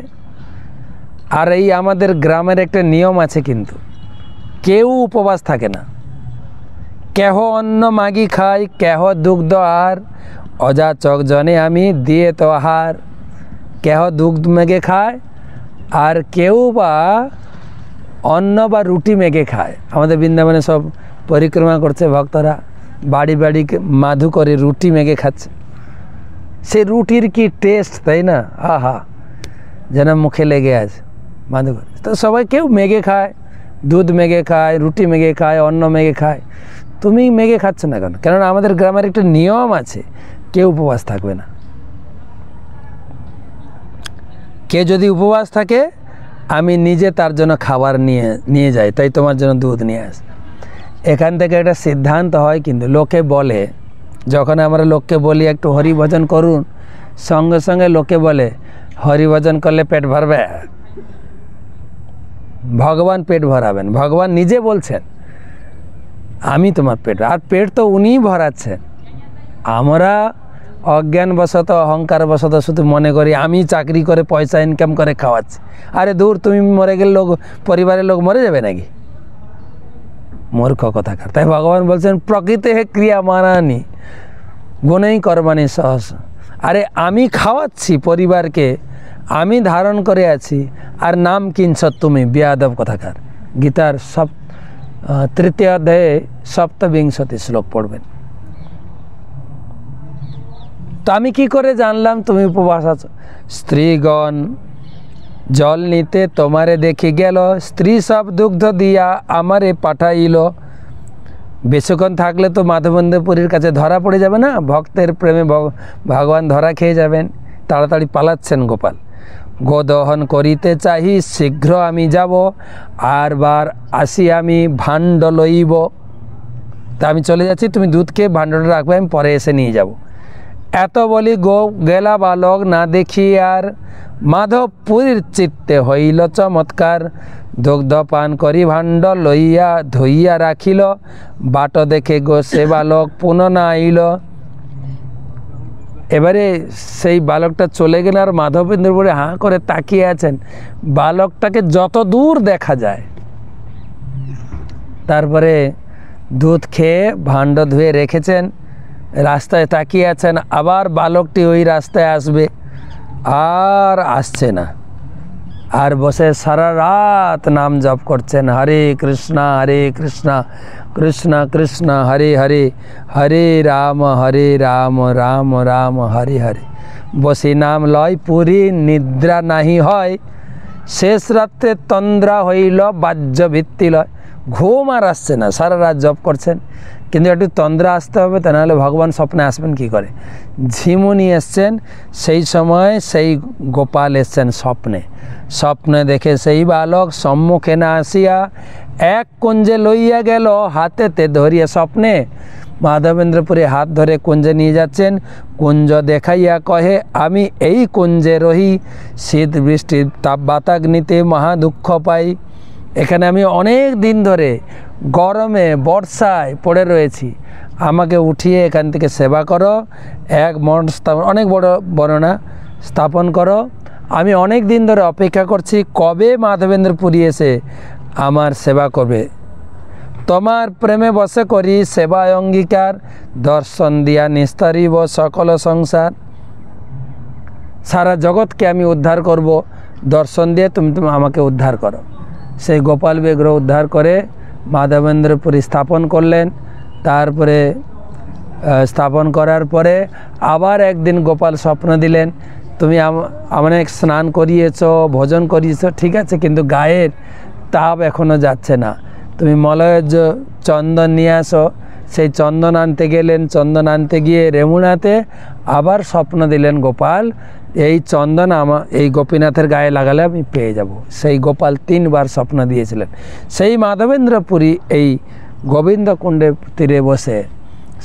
আর এই আমাদের গ্রামের একটা নিয়ম আছে কিন্তু কেউ উপবাস থাকে না কেহ অন্ন মাগি খাই কেহ দুগ্ধ আর অজা চক জনে আমি দিয়ে তো আহার কেহ দুগ্ধ মেঘে খায় আর কেউ বা অন্ন বা রুটি মেঘে খায় আমাদের বৃন্দাবনে সব পরিক্রমা করছে ভক্তরা বাড়ি বাড়ি মাধু করে রুটি মেগে খাচ্ছে সে রুটির কি টেস্ট তাই না আহা যেন মুখে লেগে আছে মাধু করে তো সবাই কেউ মেগে খায় দুধ মেগে খায় রুটি মেগে খায় অন্ন মেগে খায় তুমি মেগে খাচ্ছ না কেন কেননা আমাদের গ্রামের একটা নিয়ম আছে কেউ উপবাস থাকবে না কে যদি উপবাস থাকে আমি নিজে তার জন্য খাবার নিয়ে নিয়ে যাই তাই তোমার জন্য দুধ নিয়ে আসে এখান থেকে একটা সিদ্ধান্ত হয় কিন্তু লোকে বলে যখন আমরা লোককে বলি একটু হরিভজন করুন সঙ্গে সঙ্গে লোকে বলে হরিভজন করলে পেট ভরবে ভগবান পেট ভরাবেন ভগবান নিজে বলছেন আমি তোমার পেট আর পেট তো উনিই ভরাচ্ছেন আমরা অজ্ঞানবশত অহংকারবশত শুধু মনে করি আমি চাকরি করে পয়সা ইনকাম করে খাওয়াচ্ছি আরে দূর তুমি মরে গেলে লোক পরিবারের লোক মরে যাবে নাকি মূর্খ কথাকার তাই ভগবান বলছেন প্রকৃতি হে ক্রিয়া মানানি গুণেই করবানি সহস আরে আমি খাওয়াচ্ছি পরিবারকে আমি ধারণ করে আছি আর নাম কিনছ তুমি বিয়াদব কথাকার গীতার সব তৃতীয় অধ্যায়ে সপ্তবিংশতি শ্লোক পড়বেন তো আমি কি করে জানলাম তুমি উপবাস আছো স্ত্রীগণ জল নিতে তোমারে দেখি গেল স্ত্রী সব দুগ্ধ দিয়া আমারে পাঠাইল বেশিক্ষণ থাকলে তো মাধবন্দপুরীর কাছে ধরা পড়ে যাবে না ভক্তের প্রেমে ভগবান ধরা খেয়ে যাবেন তাড়াতাড়ি পালাচ্ছেন গোপাল গোদহন করিতে চাহি শীঘ্র আমি যাব আর বার আসি আমি ভাণ্ড লইব তা আমি চলে যাচ্ছি তুমি দুধকে ভাণ্ডটা রাখবে আমি পরে এসে নিয়ে যাবো এত বলি গো গেলা বালক না দেখি আর মাধবপুরীর চিত্তে হইল চমৎকার দুগ্ধ পান করি ভাণ্ড লইয়া ধইয়া রাখিল বাট দেখে গো সে বালক পুনঃ না আইল এবারে সেই বালকটা চলে গেলে আর মাধবেন্দ্রপুরে হাঁ করে তাকিয়ে আছেন বালকটাকে যত দূর দেখা যায় তারপরে দুধ খেয়ে ভাণ্ড ধুয়ে রেখেছেন রাস্তায় তাকিয়ে আছেন আবার বালকটি ওই রাস্তায় আসবে আর আসছে না আর বসে সারা রাত নাম জপ করছেন হরে কৃষ্ণা হরে কৃষ্ণা কৃষ্ণ কৃষ্ণ হরে হরে হরে রাম হরে রাম রাম রাম হরে হরে বসে নাম লয় পুরি নিদ্রা নাহি হয় শেষ রাত্রে তন্দ্রা হইল বাহ্য ভিত্তি লয় ঘুম আর আসছে না সারা রাত জপ করছেন কিন্তু একটু তন্দ্রা আসতে হবে তা নাহলে ভগবান স্বপ্নে আসবেন কি করে ঝিমুনি এসছেন সেই সময় সেই গোপাল এসছেন স্বপ্নে স্বপ্নে দেখে সেই বালক সম্মুখে না আসিয়া এক কুঞ্জে লইয়া গেল হাতেতে ধরিয়া স্বপ্নে মাধবেন্দ্রপুরে হাত ধরে কুঞ্জে নিয়ে যাচ্ছেন কুঞ্জ দেখাইয়া কহে আমি এই কুঞ্জে রহি শীত বৃষ্টির তাপ বাতাগ্নিতে মহা দুঃখ পাই এখানে আমি অনেক দিন ধরে গরমে বর্ষায় পড়ে রয়েছি আমাকে উঠিয়ে এখান থেকে সেবা করো এক মন স্থাপন অনেক বড় বর্ণনা স্থাপন করো আমি অনেক দিন ধরে অপেক্ষা করছি কবে মাধবেন্দ্র পুরী এসে আমার সেবা করবে তোমার প্রেমে বসে করি সেবা অঙ্গীকার দর্শন দিয়া নিস্তারিব সকল সংসার সারা জগৎকে আমি উদ্ধার করব দর্শন দিয়ে তুমি তুমি আমাকে উদ্ধার করো সেই গোপাল বেগ্রহ উদ্ধার করে মাধবেন্দ্রপুর স্থাপন করলেন তারপরে স্থাপন করার পরে আবার একদিন গোপাল স্বপ্ন দিলেন তুমি অনেক স্নান করিয়েছ ভোজন করিয়েছ ঠিক আছে কিন্তু গায়ের তাপ এখনও যাচ্ছে না তুমি মলয়ের চন্দন নিয়ে আসো সেই চন্দন আনতে গেলেন চন্দন আনতে গিয়ে রেমুনাতে আবার স্বপ্ন দিলেন গোপাল এই চন্দন আমা এই গোপীনাথের গায়ে লাগালে আমি পেয়ে যাব সেই গোপাল তিনবার স্বপ্ন দিয়েছিলেন সেই মাধবেন্দ্রপুরী এই এই কুণ্ডে তীরে বসে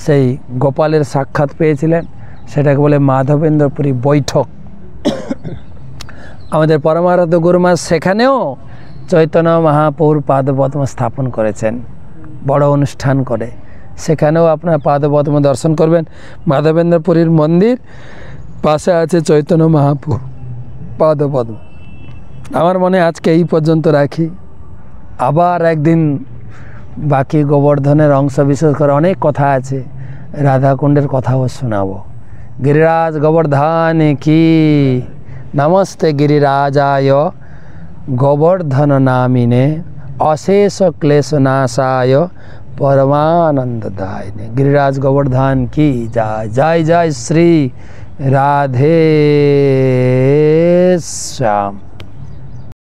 সেই গোপালের সাক্ষাৎ পেয়েছিলেন সেটাকে বলে মাধবেন্দ্রপুরী বৈঠক আমাদের পরমারত গুরুমা সেখানেও চৈতন্য মহাপুর পাদপদ্ম স্থাপন করেছেন বড় অনুষ্ঠান করে সেখানেও আপনার পাদপদ্ম দর্শন করবেন মাধবেন্দ্রপুরীর মন্দির পাশে আছে চৈতন্য মহাপুর পদপদ আমার মনে আজকে এই পর্যন্ত রাখি আবার একদিন বাকি গোবর্ধনের অংশ বিশেষ করে অনেক কথা আছে রাধাকুণ্ডের কথাও শোনাব গিরিরাজ গোবর্ধন কি নমস্তে গিরিরাজায় গোবর্ধন নামিনে অশেষ ক্লেশনাশায় পরমানন্দদায়নে গিরিরাজ গোবর্ধন কি জয় জয় জয় শ্রী राधे श्याम